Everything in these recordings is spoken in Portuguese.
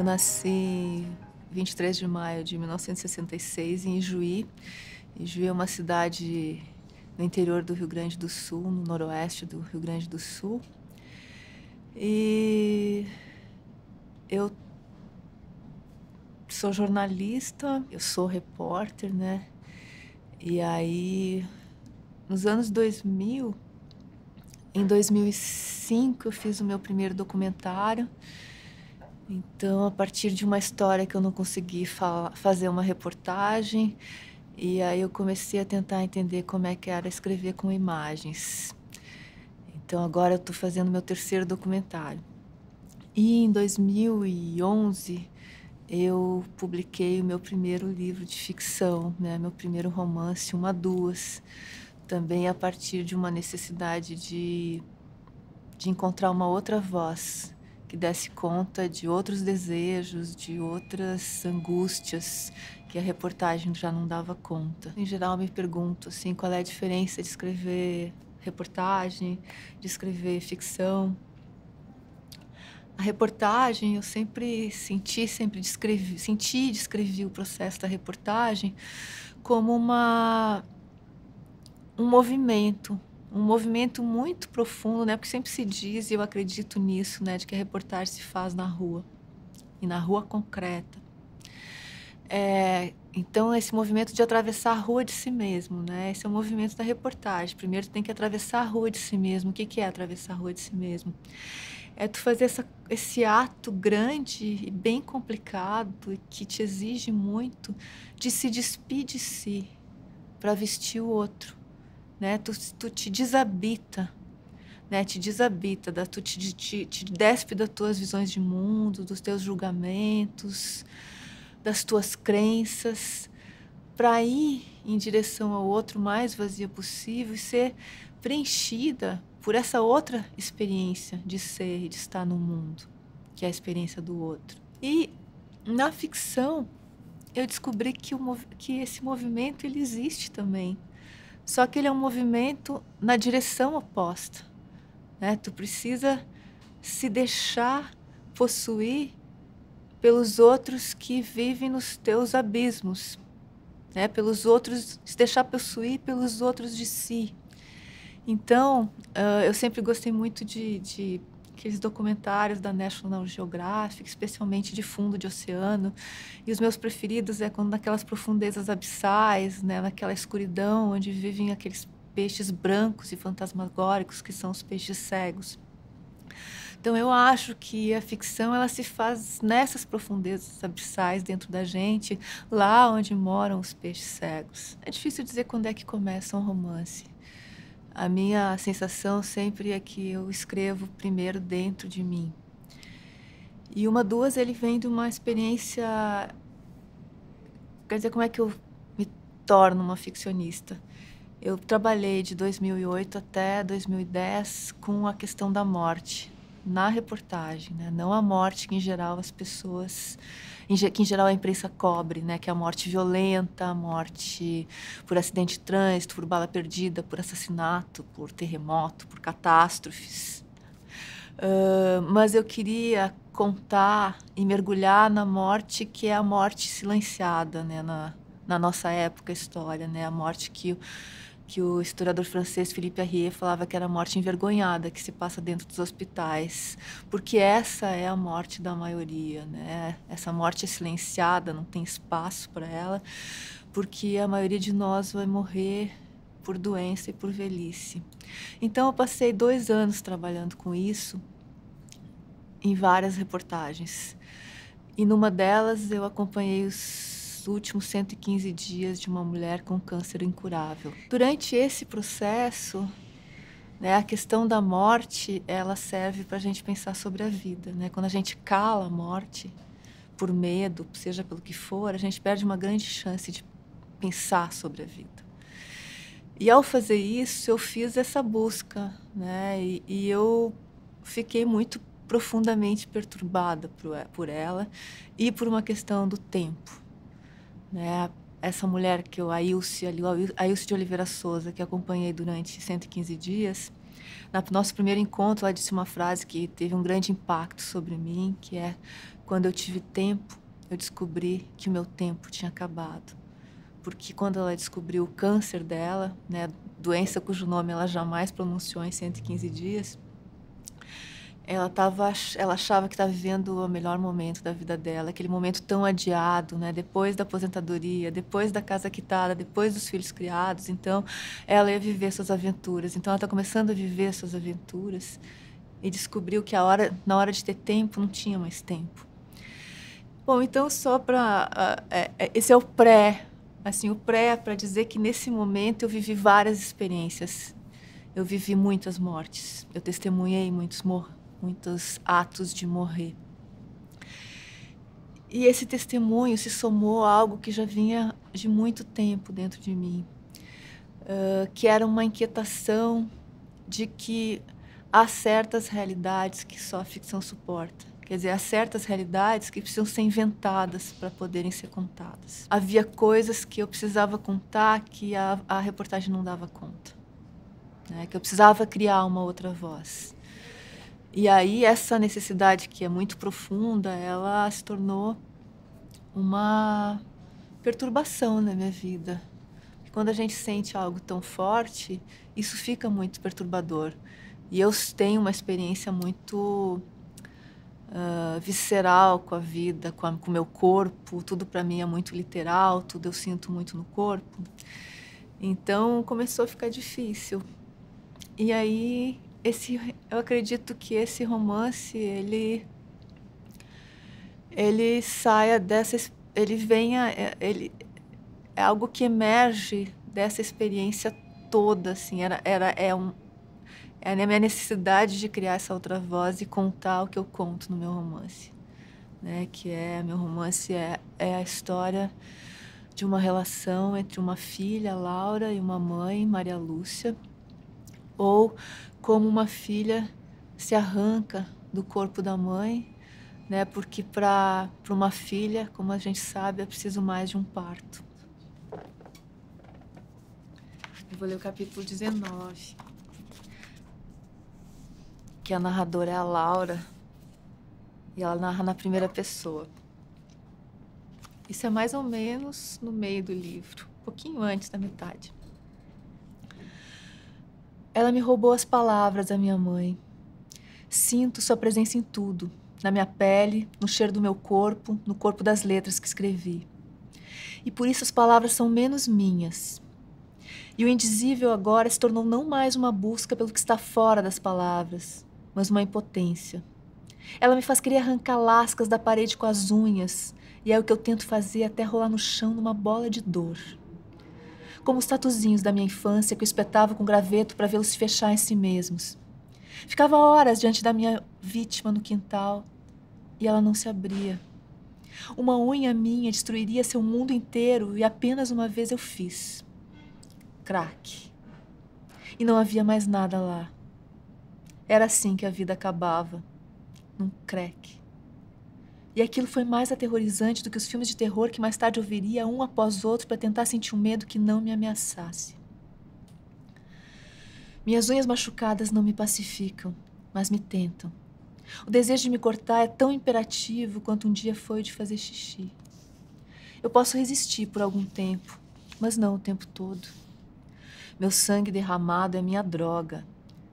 Eu nasci 23 de maio de 1966 em Ijuí. Ijuí é uma cidade no interior do Rio Grande do Sul, no noroeste do Rio Grande do Sul. E eu sou jornalista, eu sou repórter, né? E aí, nos anos 2000, em 2005 eu fiz o meu primeiro documentário então, a partir de uma história que eu não consegui fazer uma reportagem, e aí eu comecei a tentar entender como é que era escrever com imagens. Então, agora eu estou fazendo meu terceiro documentário. E em 2011 eu publiquei o meu primeiro livro de ficção, né? meu primeiro romance, Uma Duas, também a partir de uma necessidade de, de encontrar uma outra voz que desse conta de outros desejos, de outras angústias que a reportagem já não dava conta. Em geral, me pergunto assim, qual é a diferença de escrever reportagem, de escrever ficção. A reportagem, eu sempre senti, sempre descrevi, senti e descrevi o processo da reportagem como uma um movimento, um movimento muito profundo, né? Porque sempre se diz, e eu acredito nisso, né? De que a reportagem se faz na rua e na rua concreta. É, então, esse movimento de atravessar a rua de si mesmo, né? Esse é o movimento da reportagem. Primeiro, tu tem que atravessar a rua de si mesmo. O que, que é atravessar a rua de si mesmo? É tu fazer essa, esse ato grande e bem complicado, que te exige muito, de se despir de si para vestir o outro né? Tu, tu te desabita, né? Te desabita, da, tu te, te, te despe das tuas visões de mundo, dos teus julgamentos, das tuas crenças, para ir em direção ao outro mais vazia possível e ser preenchida por essa outra experiência de ser e de estar no mundo, que é a experiência do outro. E na ficção eu descobri que, o, que esse movimento ele existe também, só que ele é um movimento na direção oposta. Né? Tu precisa se deixar possuir pelos outros que vivem nos teus abismos, né? Pelos outros se deixar possuir pelos outros de si. Então, uh, eu sempre gostei muito de, de aqueles documentários da National Geographic, especialmente de fundo de oceano. E os meus preferidos é quando naquelas profundezas abissais, né, naquela escuridão onde vivem aqueles peixes brancos e fantasmagóricos que são os peixes cegos. Então eu acho que a ficção ela se faz nessas profundezas abissais dentro da gente, lá onde moram os peixes cegos. É difícil dizer quando é que começa um romance a minha sensação sempre é que eu escrevo primeiro dentro de mim. E uma duas ele vem de uma experiência quer dizer como é que eu me torno uma ficcionista. Eu trabalhei de 2008 até 2010 com a questão da morte na reportagem, né? não a morte que em geral as pessoas que em geral a imprensa cobre, né? Que é a morte violenta, a morte por acidente de trânsito, por bala perdida, por assassinato, por terremoto, por catástrofes. Uh, mas eu queria contar e mergulhar na morte que é a morte silenciada, né? Na, na nossa época, história, né? A morte que que o historiador francês Philippe Arrier falava que era a morte envergonhada que se passa dentro dos hospitais, porque essa é a morte da maioria, né? Essa morte é silenciada, não tem espaço para ela, porque a maioria de nós vai morrer por doença e por velhice. Então eu passei dois anos trabalhando com isso em várias reportagens. E numa delas eu acompanhei os os últimos 115 dias de uma mulher com câncer incurável. Durante esse processo, né, a questão da morte ela serve para a gente pensar sobre a vida. Né? Quando a gente cala a morte por medo, seja pelo que for, a gente perde uma grande chance de pensar sobre a vida. E ao fazer isso, eu fiz essa busca, né? E, e eu fiquei muito profundamente perturbada por, por ela e por uma questão do tempo né? Essa mulher que eu, a Ilse, ali, a Ilse de Oliveira Souza, que acompanhei durante 115 dias, no nosso primeiro encontro, ela disse uma frase que teve um grande impacto sobre mim, que é: quando eu tive tempo, eu descobri que o meu tempo tinha acabado. Porque quando ela descobriu o câncer dela, né, doença cujo nome ela jamais pronunciou em 115 dias, ela, tava, ela achava que estava tá vivendo o melhor momento da vida dela, aquele momento tão adiado, né? depois da aposentadoria, depois da casa quitada, depois dos filhos criados. Então, ela ia viver suas aventuras. Então, ela está começando a viver suas aventuras e descobriu que a hora, na hora de ter tempo, não tinha mais tempo. Bom, então, só para. Uh, é, é, esse é o pré. Assim, o pré para dizer que nesse momento eu vivi várias experiências. Eu vivi muitas mortes. Eu testemunhei muitos mortos muitos atos de morrer. E esse testemunho se somou a algo que já vinha de muito tempo dentro de mim, que era uma inquietação de que há certas realidades que só a ficção suporta. Quer dizer, há certas realidades que precisam ser inventadas para poderem ser contadas. Havia coisas que eu precisava contar que a, a reportagem não dava conta, né? que eu precisava criar uma outra voz. E aí essa necessidade que é muito profunda, ela se tornou uma perturbação na minha vida. quando a gente sente algo tão forte, isso fica muito perturbador. E eu tenho uma experiência muito uh, visceral com a vida, com, a, com o meu corpo. Tudo para mim é muito literal, tudo eu sinto muito no corpo. Então começou a ficar difícil. E aí esse, eu acredito que esse romance ele ele saia dessa ele venha é, ele é algo que emerge dessa experiência toda assim era era é um é a minha necessidade de criar essa outra voz e contar o que eu conto no meu romance né que é meu romance é, é a história de uma relação entre uma filha Laura e uma mãe Maria Lúcia ou como uma filha se arranca do corpo da mãe, né? Porque para uma filha, como a gente sabe, é preciso mais de um parto. Eu vou ler o capítulo 19. Que a narradora é a Laura e ela narra na primeira pessoa. Isso é mais ou menos no meio do livro, um pouquinho antes da metade. Ela me roubou as palavras da minha mãe. Sinto sua presença em tudo, na minha pele, no cheiro do meu corpo, no corpo das letras que escrevi. E por isso as palavras são menos minhas. E o indizível agora se tornou não mais uma busca pelo que está fora das palavras, mas uma impotência. Ela me faz querer arrancar lascas da parede com as unhas, e é o que eu tento fazer até rolar no chão numa bola de dor como os tatuzinhos da minha infância que eu espetava com graveto para vê-los fechar em si mesmos. Ficava horas diante da minha vítima no quintal e ela não se abria. Uma unha minha destruiria seu mundo inteiro e apenas uma vez eu fiz. Crack. E não havia mais nada lá. Era assim que a vida acabava, num creque. E aquilo foi mais aterrorizante do que os filmes de terror que mais tarde eu veria um após outro para tentar sentir um medo que não me ameaçasse. Minhas unhas machucadas não me pacificam, mas me tentam. O desejo de me cortar é tão imperativo quanto um dia foi de fazer xixi. Eu posso resistir por algum tempo, mas não o tempo todo. Meu sangue derramado é minha droga,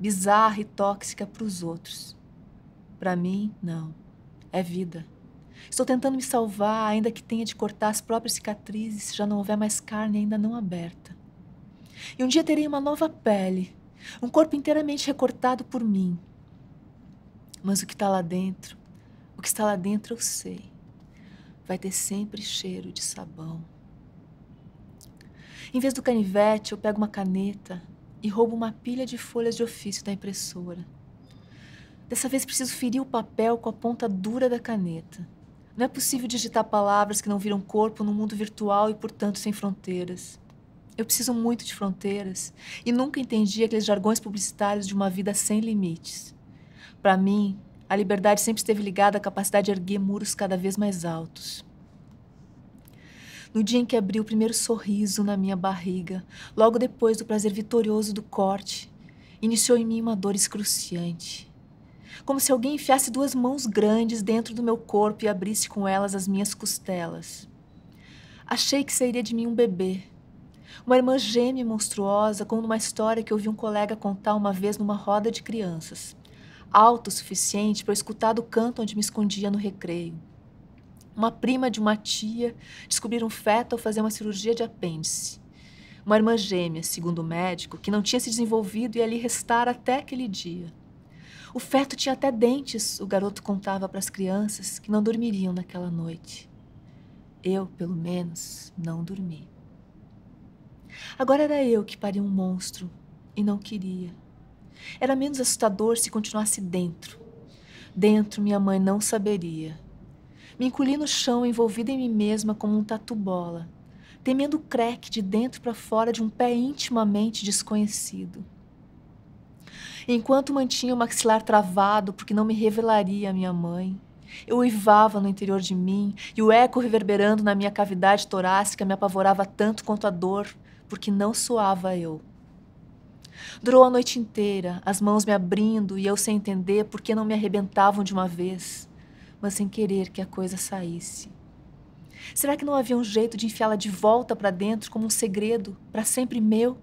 bizarra e tóxica para os outros. Para mim, não. É vida. Estou tentando me salvar, ainda que tenha de cortar as próprias cicatrizes se já não houver mais carne ainda não aberta. E um dia terei uma nova pele, um corpo inteiramente recortado por mim. Mas o que está lá dentro, o que está lá dentro eu sei. Vai ter sempre cheiro de sabão. Em vez do canivete, eu pego uma caneta e roubo uma pilha de folhas de ofício da impressora. Dessa vez preciso ferir o papel com a ponta dura da caneta. Não é possível digitar palavras que não viram corpo no mundo virtual e, portanto, sem fronteiras. Eu preciso muito de fronteiras e nunca entendi aqueles jargões publicitários de uma vida sem limites. Para mim, a liberdade sempre esteve ligada à capacidade de erguer muros cada vez mais altos. No dia em que abri o primeiro sorriso na minha barriga, logo depois do prazer vitorioso do corte, iniciou em mim uma dor excruciante como se alguém enfiasse duas mãos grandes dentro do meu corpo e abrisse com elas as minhas costelas. Achei que sairia de mim um bebê, uma irmã gêmea e monstruosa, como numa história que ouvi um colega contar uma vez numa roda de crianças, alto o suficiente para escutar do canto onde me escondia no recreio. Uma prima de uma tia descobrir um feto ao fazer uma cirurgia de apêndice. Uma irmã gêmea, segundo o médico, que não tinha se desenvolvido e ali restar até aquele dia. O feto tinha até dentes, o garoto contava para as crianças que não dormiriam naquela noite. Eu, pelo menos, não dormi. Agora era eu que paria um monstro e não queria. Era menos assustador se continuasse dentro. Dentro, minha mãe não saberia. Me encolhi no chão, envolvida em mim mesma como um tatu-bola, temendo o creque de dentro para fora de um pé intimamente desconhecido. Enquanto mantinha o maxilar travado porque não me revelaria a minha mãe, eu uivava no interior de mim e o eco reverberando na minha cavidade torácica me apavorava tanto quanto a dor, porque não soava eu. Durou a noite inteira, as mãos me abrindo e eu sem entender por que não me arrebentavam de uma vez, mas sem querer que a coisa saísse. Será que não havia um jeito de enfiá-la de volta para dentro como um segredo, para sempre meu?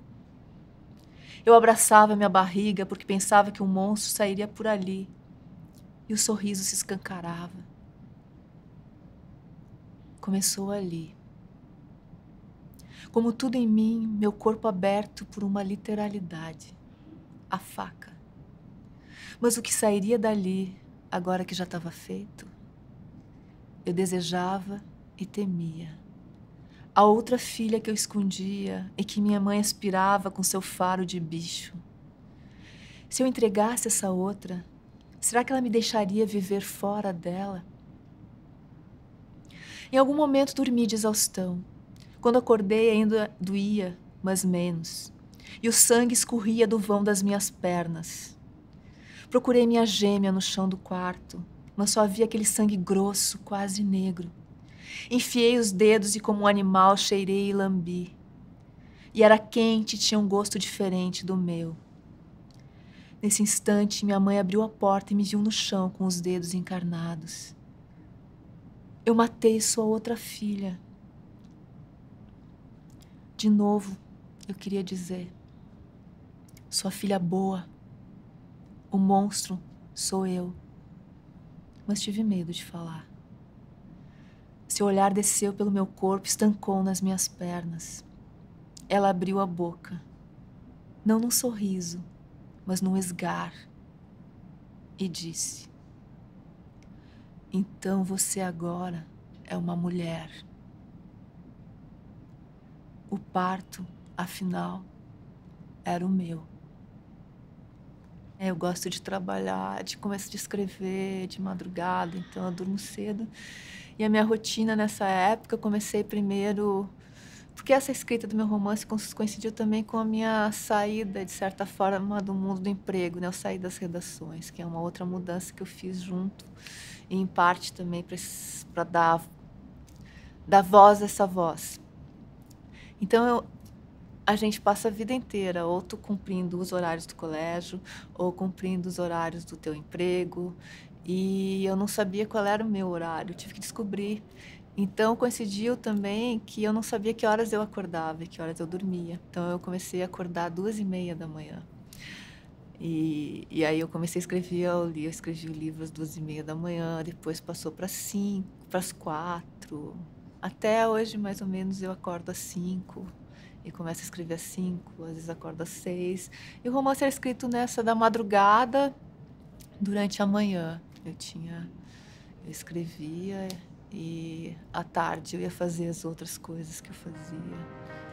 Eu abraçava minha barriga porque pensava que um monstro sairia por ali. E o sorriso se escancarava. Começou ali. Como tudo em mim, meu corpo aberto por uma literalidade a faca. Mas o que sairia dali, agora que já estava feito, eu desejava e temia a outra filha que eu escondia e que minha mãe aspirava com seu faro de bicho. Se eu entregasse essa outra, será que ela me deixaria viver fora dela? Em algum momento dormi de exaustão. Quando acordei, ainda doía, mas menos. E o sangue escorria do vão das minhas pernas. Procurei minha gêmea no chão do quarto, mas só havia aquele sangue grosso, quase negro. Enfiei os dedos e, como um animal, cheirei e lambi. E era quente e tinha um gosto diferente do meu. Nesse instante, minha mãe abriu a porta e me viu no chão com os dedos encarnados. Eu matei sua outra filha. De novo, eu queria dizer: sua filha boa. O monstro sou eu. Mas tive medo de falar. Seu olhar desceu pelo meu corpo, estancou nas minhas pernas. Ela abriu a boca, não num sorriso, mas num esgar, e disse: Então você agora é uma mulher. O parto, afinal, era o meu. É, eu gosto de trabalhar, de começo a escrever de madrugada, então eu durmo cedo. E a minha rotina nessa época, eu comecei primeiro. Porque essa escrita do meu romance coincidiu também com a minha saída, de certa forma, do mundo do emprego, né? Eu saí das redações, que é uma outra mudança que eu fiz junto, e em parte também para dar, dar voz a essa voz. Então, eu, a gente passa a vida inteira ou tu cumprindo os horários do colégio ou cumprindo os horários do teu emprego e eu não sabia qual era o meu horário, eu tive que descobrir. Então coincidiu também que eu não sabia que horas eu acordava e que horas eu dormia. Então eu comecei a acordar duas e meia da manhã. E, e aí eu comecei a escrever, eu, li, eu escrevi o livro às duas e meia da manhã, depois passou para cinco, para as quatro. Até hoje, mais ou menos, eu acordo às cinco e começo a escrever às cinco, às vezes acordo às seis. E o romance era escrito nessa da madrugada durante a manhã. Eu tinha. Eu escrevia e à tarde eu ia fazer as outras coisas que eu fazia.